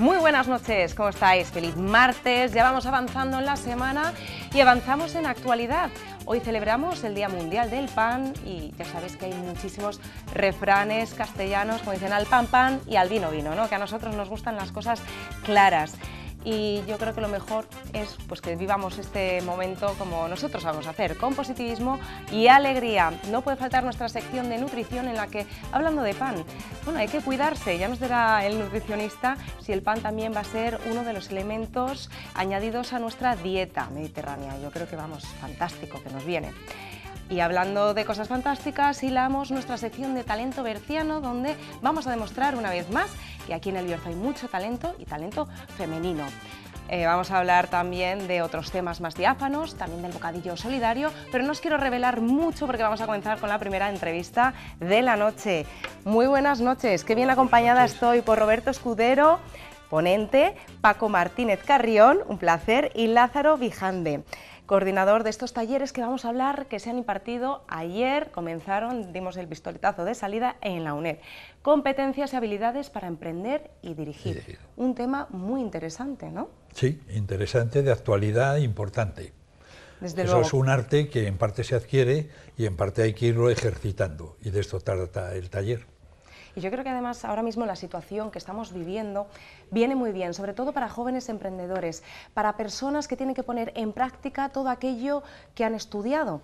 Muy buenas noches, ¿cómo estáis? Feliz martes, ya vamos avanzando en la semana y avanzamos en actualidad. Hoy celebramos el Día Mundial del Pan y ya sabéis que hay muchísimos refranes castellanos, como dicen al pan pan y al vino vino, ¿no? que a nosotros nos gustan las cosas claras y yo creo que lo mejor es pues, que vivamos este momento como nosotros vamos a hacer, con positivismo y alegría. No puede faltar nuestra sección de nutrición en la que, hablando de pan, bueno, hay que cuidarse, ya nos dirá el nutricionista si el pan también va a ser uno de los elementos añadidos a nuestra dieta mediterránea. Yo creo que vamos, fantástico que nos viene. Y hablando de cosas fantásticas, hilamos nuestra sección de talento berciano, donde vamos a demostrar una vez más que aquí en el Bierzo hay mucho talento y talento femenino. Eh, vamos a hablar también de otros temas más diáfanos, también del bocadillo solidario, pero no os quiero revelar mucho porque vamos a comenzar con la primera entrevista de la noche. Muy buenas noches, qué bien acompañada estoy por Roberto Escudero, ponente, Paco Martínez Carrión, un placer, y Lázaro Vijande coordinador de estos talleres que vamos a hablar, que se han impartido ayer, comenzaron, dimos el pistoletazo de salida en la UNED. Competencias y habilidades para emprender y dirigir. Un tema muy interesante, ¿no? Sí, interesante, de actualidad, importante. Eso es un arte que en parte se adquiere y en parte hay que irlo ejercitando, y de esto trata el taller. Y yo creo que además ahora mismo la situación que estamos viviendo viene muy bien, sobre todo para jóvenes emprendedores, para personas que tienen que poner en práctica todo aquello que han estudiado.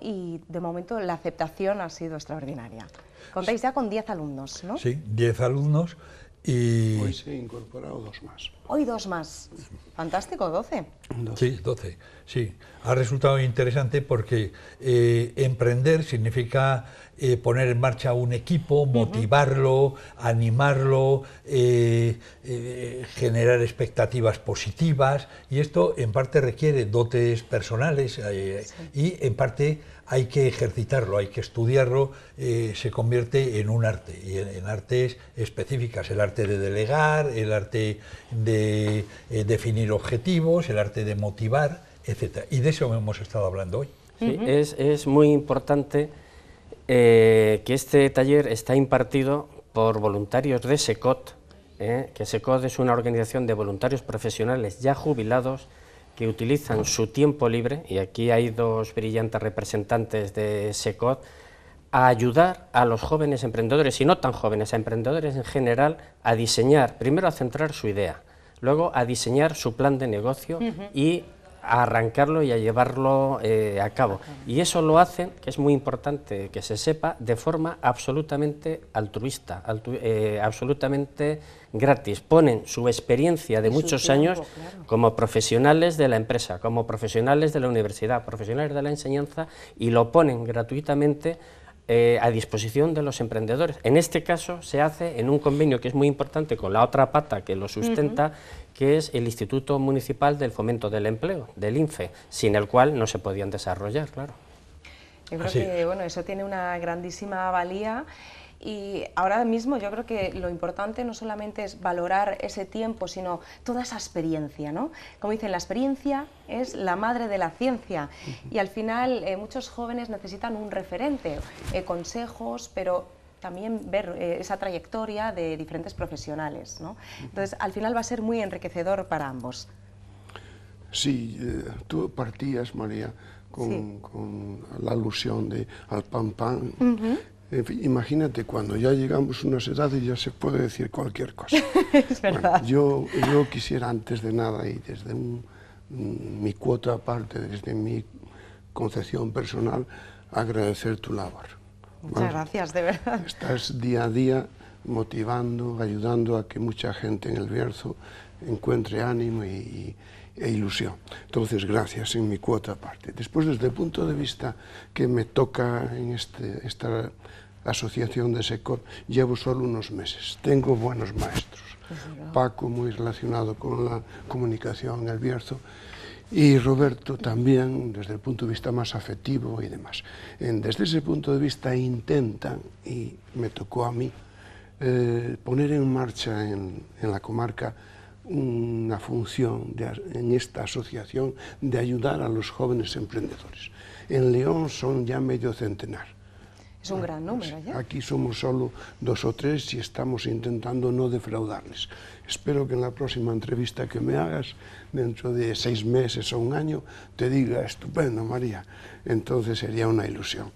Y de momento la aceptación ha sido extraordinaria. Contáis ya con 10 alumnos, ¿no? Sí, 10 alumnos y... Hoy se han incorporado dos más. Hoy dos más. Fantástico, doce. Sí, doce. Sí, ha resultado interesante porque eh, emprender significa eh, poner en marcha un equipo, motivarlo, animarlo, eh, generar expectativas positivas y esto en parte requiere dotes personales y en parte hay que ejercitarlo, hay que estudiarlo, se convierte en un arte y en artes específicas, el arte de delegar, el arte de eh, definir objetivos, el arte de motivar, etc. Y de eso hemos estado hablando hoy. es, muy importante eh, que este taller está impartido por voluntarios de SECOT, eh, que SECOT es una organización de voluntarios profesionales ya jubilados que utilizan su tiempo libre, y aquí hay dos brillantes representantes de SECOT, a ayudar a los jóvenes emprendedores, y no tan jóvenes, a emprendedores en general, a diseñar, primero a centrar su idea, luego a diseñar su plan de negocio y a arrancarlo y a llevarlo eh, a cabo. Y eso lo hacen, que es muy importante que se sepa, de forma absolutamente altruista, eh, absolutamente gratis. Ponen su experiencia de muchos años como profesionales de la empresa, como profesionales de la universidad, profesionales de la enseñanza, y lo ponen gratuitamente eh, a disposición de los emprendedores. En este caso se hace en un convenio que es muy importante con la otra pata que lo sustenta, que es el Instituto Municipal del Fomento del Empleo, del INFE, sin el cual no se podían desarrollar, claro. Yo creo que bueno, eso tiene una grandísima valía y ahora mismo yo creo que lo importante no solamente es valorar ese tiempo, sino toda esa experiencia, ¿no? Como dicen, la experiencia es la madre de la ciencia y al final eh, muchos jóvenes necesitan un referente, eh, consejos, pero también ver eh, esa trayectoria de diferentes profesionales, ¿no? Entonces, al final va a ser muy enriquecedor para ambos. Sí, tú partías, María, con, la alusión de, al pan pan, imagínate cuando ya llegamos a unas edades ya se puede decir cualquier cosa. es verdad. yo, yo quisiera antes de nada y desde mm, mi cuota aparte, desde mi concepción personal, agradecer tu labor. Muchas gracias, de verdad. Estás día a día motivando, ayudando a que mucha gente en el Bierzo encuentre ánimo y e ilusión. Entonces, gracias en mi cuota aparte. Después, desde el punto de vista que me toca en este, esta asociación de SECOR, llevo solo unos meses. Tengo buenos maestros. Paco, muy relacionado con la comunicación, el Bierzo, y Roberto también desde el punto de vista más afectivo y demás. En, desde ese punto de vista intentan, y me tocó a mí, eh, poner en marcha en, en la comarca una función en esta asociación de ayudar a los jóvenes emprendedores. En León son ya medio centenar. Es un gran número ya. Aquí somos solo dos o tres y estamos intentando no defraudarles. Espero que en la próxima entrevista que me hagas, dentro de seis meses o un año, te diga, estupendo María, entonces sería una ilusión.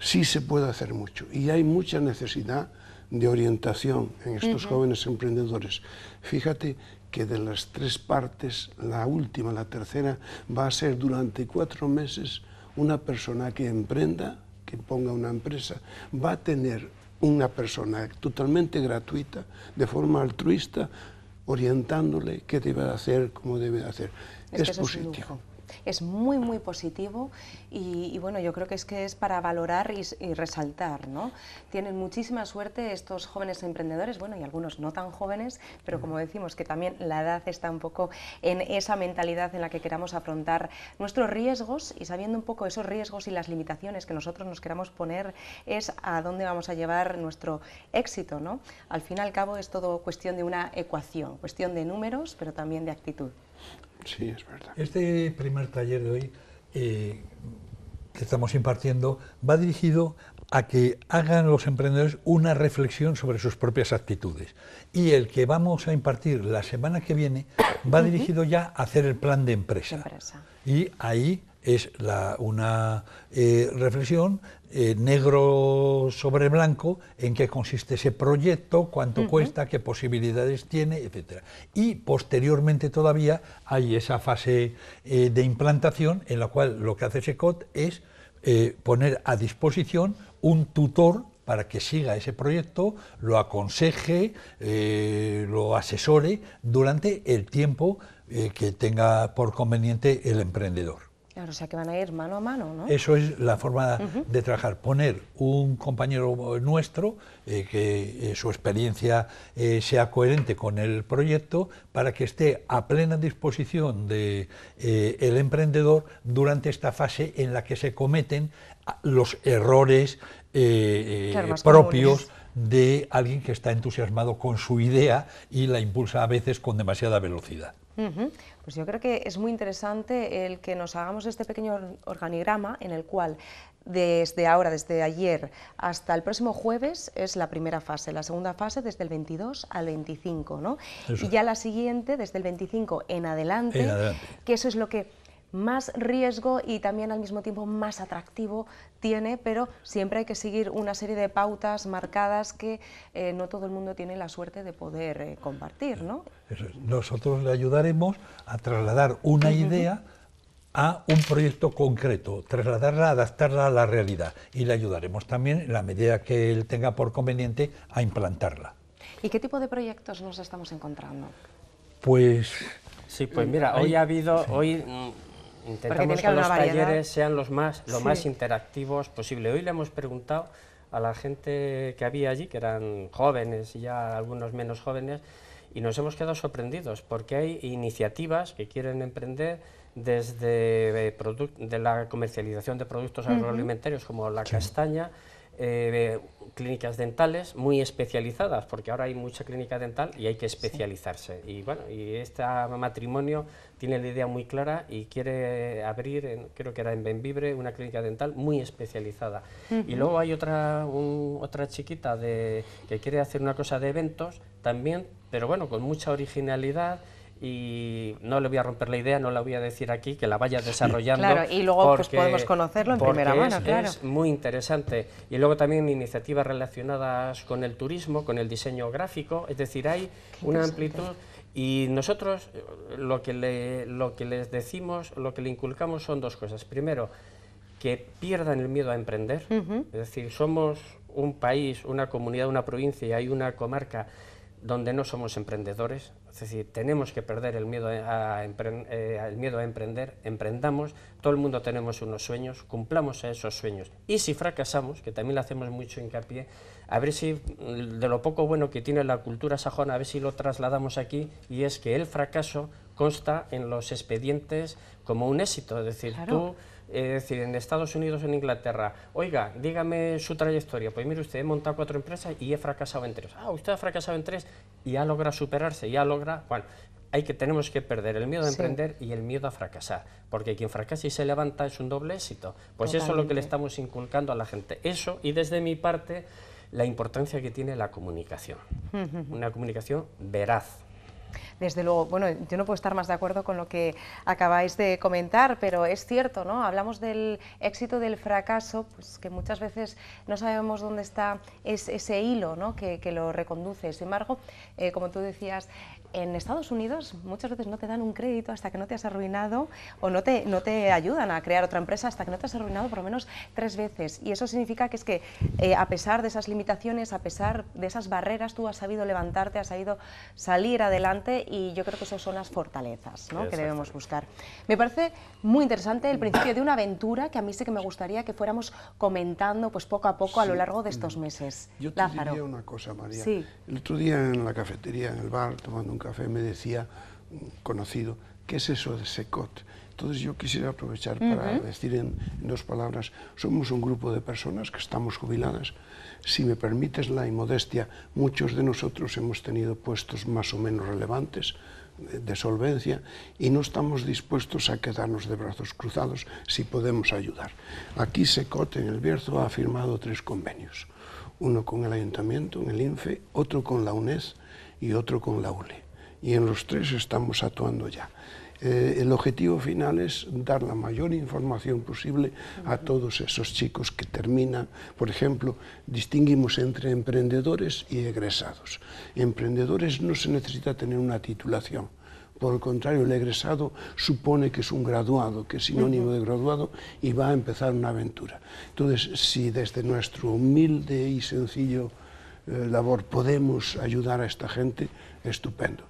Sí se puede hacer mucho y hay mucha necesidad de orientación en estos jóvenes emprendedores. Fíjate que de las tres partes, la última, la tercera, va a ser durante cuatro meses una persona que emprenda, que ponga una empresa, va a tener una persona totalmente gratuita, de forma altruista, orientándole qué debe hacer, cómo debe hacer. Es, es positivo es muy, muy positivo y, bueno, yo creo que es que es para valorar y, resaltar, ¿no? Tienen muchísima suerte estos jóvenes emprendedores, bueno, y algunos no tan jóvenes, pero como decimos que también la edad está un poco en esa mentalidad en la que queramos afrontar nuestros riesgos y sabiendo un poco esos riesgos y las limitaciones que nosotros nos queramos poner es a dónde vamos a llevar nuestro éxito, ¿no? Al fin y al cabo es todo cuestión de una ecuación, cuestión de números, pero también de actitud. Sí, es verdad. Este primer taller de hoy eh, que estamos impartiendo va dirigido a que hagan los emprendedores una reflexión sobre sus propias actitudes. Y el que vamos a impartir la semana que viene va dirigido ya a hacer el plan de empresa. empresa. Y ahí es una eh, reflexión eh, negro sobre blanco en qué consiste ese proyecto, cuánto cuesta, qué posibilidades tiene, etc. Y posteriormente todavía hay esa fase eh, de implantación en la cual lo que hace SECOT es poner a disposición un tutor para que siga ese proyecto, lo aconseje, lo asesore durante el tiempo que tenga por conveniente el emprendedor. Claro, o sea que van a ir mano a mano, ¿no? Eso es la forma de trabajar, poner un compañero nuestro eh, que eh, su experiencia eh, sea coherente con el proyecto para que esté a plena disposición del de, el emprendedor durante esta fase en la que se cometen los errores propios. de alguien que está entusiasmado con su idea y la impulsa a veces con demasiada velocidad. Pues yo creo que es muy interesante el que nos hagamos este pequeño organigrama en el cual desde ahora, desde ayer hasta el próximo jueves es la primera fase, la segunda fase desde el 22 al 25, ¿no? Y ya la siguiente desde el 25 en adelante, que eso es lo que más riesgo y también al mismo tiempo más atractivo tiene, pero siempre hay que seguir una serie de pautas marcadas que eh, no todo el mundo tiene la suerte de poder eh, compartir. ¿no? Nosotros le ayudaremos a trasladar una idea a un proyecto concreto, trasladarla, adaptarla a la realidad y le ayudaremos también, en la medida que él tenga por conveniente, a implantarla. ¿Y qué tipo de proyectos nos estamos encontrando? Pues... Sí, pues mira, eh, hoy ha habido, Intentamos que, los talleres sean los más, lo más interactivos posible. Hoy le hemos preguntado a la gente que había allí, que eran jóvenes y ya algunos menos jóvenes, y nos hemos quedado sorprendidos porque hay iniciativas que quieren emprender desde eh, de, la comercialización de productos agroalimentarios como la castaña eh, clínicas dentales muy especializadas, porque ahora hay mucha clínica dental y hay que especializarse. Y bueno, y este matrimonio tiene la idea muy clara y quiere abrir, creo que era en Benvibre, una clínica dental muy especializada. Y luego hay otra, otra chiquita de, que quiere hacer una cosa de eventos también, pero bueno, con mucha originalidad y no le voy a romper la idea, no la voy a decir aquí, que la vaya desarrollando. Claro, y luego pues podemos conocerlo en primera mano, es, claro. Es muy interesante. Y luego también iniciativas relacionadas con el turismo, con el diseño gráfico, es decir, hay una amplitud. Y nosotros eh, lo que, le, lo que les decimos, lo que le inculcamos son dos cosas. Primero, que pierdan el miedo a emprender, es decir, somos un país, una comunidad, una provincia y hay una comarca donde no somos emprendedores, es decir, tenemos que perder el miedo a, eh, el miedo a emprender, emprendamos, todo el mundo tenemos unos sueños, cumplamos a esos sueños. Y si fracasamos, que también le hacemos mucho hincapié, a ver si mm, de lo poco bueno que tiene la cultura sajona, a ver si lo trasladamos aquí, y es que el fracaso consta en los expedientes como un éxito. Es decir, tú, eh, es decir, en Estados Unidos, en Inglaterra, oiga, dígame su trayectoria. Pues mire, usted he montado cuatro empresas y he fracasado en tres. Ah, usted ha fracasado en tres y ya logra superarse, ya logra. Bueno, hay que, tenemos que perder el miedo a emprender y el miedo a fracasar, porque quien fracasa y se levanta es un doble éxito. Pues eso es lo que le estamos inculcando a la gente. Eso, y desde mi parte, la importancia que tiene la comunicación. Una comunicación veraz, desde luego, bueno, yo no puedo estar más de acuerdo con lo que acabáis de comentar, pero es cierto, ¿no? Hablamos del éxito del fracaso, pues que muchas veces no sabemos dónde está ese, hilo ¿no? que, lo reconduce. Sin embargo, eh, como tú decías, en Estados Unidos muchas veces no te dan un crédito hasta que no te has arruinado o no te, no te ayudan a crear otra empresa hasta que no te has arruinado por lo menos tres veces. Y eso significa que es que eh, a pesar de esas limitaciones, a pesar de esas barreras, tú has sabido levantarte, has sabido salir adelante y yo creo que esas son las fortalezas que debemos buscar. Me parece muy interesante el principio de una aventura que a mí sí que me gustaría que fuéramos comentando pues poco a poco a lo largo de estos meses. Yo te Lázaro. diría una cosa, María. Sí. El otro día en la cafetería, en el bar, tomando un café me decía, conocido, ¿qué es eso de SECOT? Entonces yo quisiera aprovechar para decir en, dos palabras, somos un grupo de personas que estamos jubiladas. Si me permites la inmodestia, muchos de nosotros hemos tenido puestos más o menos relevantes eh, de, solvencia y no estamos dispuestos a quedarnos de brazos cruzados si podemos ayudar. Aquí Secot en el Bierzo ha firmado tres convenios, uno con el Ayuntamiento, en el INFE, otro con la UNED y otro con la ULE y en los tres estamos actuando ya. Eh, el objetivo final es dar la mayor información posible a todos esos chicos que terminan. Por ejemplo, distinguimos entre emprendedores y egresados. Emprendedores no se necesita tener una titulación. Por el contrario, el egresado supone que es un graduado, que es sinónimo de graduado y va a empezar una aventura. Entonces, si desde nuestro humilde y sencillo eh, labor podemos ayudar a esta gente, estupendo.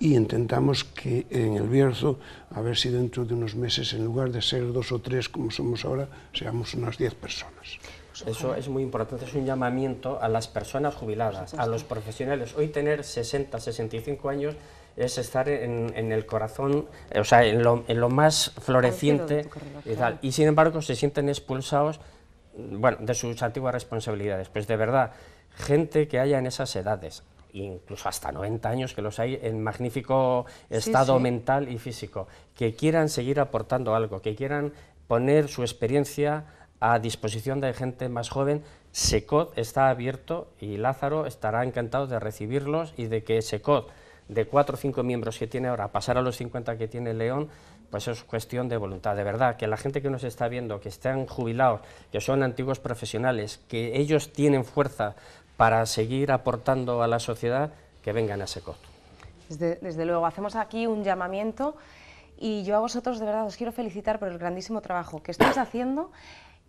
Y intentamos que en el Bierzo, a ver si dentro de unos meses, en lugar de ser dos o tres como somos ahora, seamos unas diez personas. Eso es muy importante, es un llamamiento a las personas jubiladas, a los profesionales. Hoy tener 60, 65 años es estar en, el corazón, o sea, en lo, en lo más floreciente y tal. Y sin embargo se sienten expulsados, mm, bueno, de sus antiguas responsabilidades. Pues de verdad, gente que haya en esas edades, incluso hasta 90 años, que los hay en magnífico estado mental y físico, que quieran seguir aportando algo, que quieran poner su experiencia a disposición de gente más joven. SECOD está abierto y Lázaro estará encantado de recibirlos y de que SECOD, de cuatro o cinco miembros que tiene ahora, pasar a los 50 que tiene León, pues es cuestión de voluntad, de verdad, que la gente que nos está viendo, que están jubilados, que son antiguos profesionales, que ellos tienen fuerza para seguir aportando a la sociedad que vengan a ese costo. Desde, luego, hacemos aquí un llamamiento y yo a vosotros de verdad os quiero felicitar por el grandísimo trabajo que estáis haciendo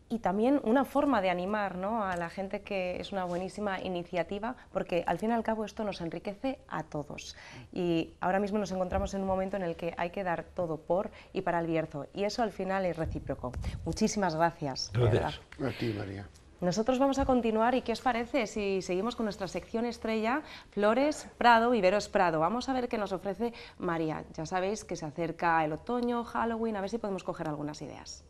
y también una forma de animar a la gente que es una buenísima iniciativa, porque al fin y al cabo esto nos enriquece a todos. Y ahora mismo nos encontramos en un momento en el que hay que dar todo por y para el Bierzo, y eso al final es recíproco. Muchísimas gracias. Gracias. A ti, María. Nosotros vamos a continuar y ¿qué os parece si seguimos con nuestra sección estrella Flores Prado, Viveros Prado? Vamos a ver qué nos ofrece María. Ya sabéis que se acerca el otoño, Halloween, a ver si podemos coger algunas ideas.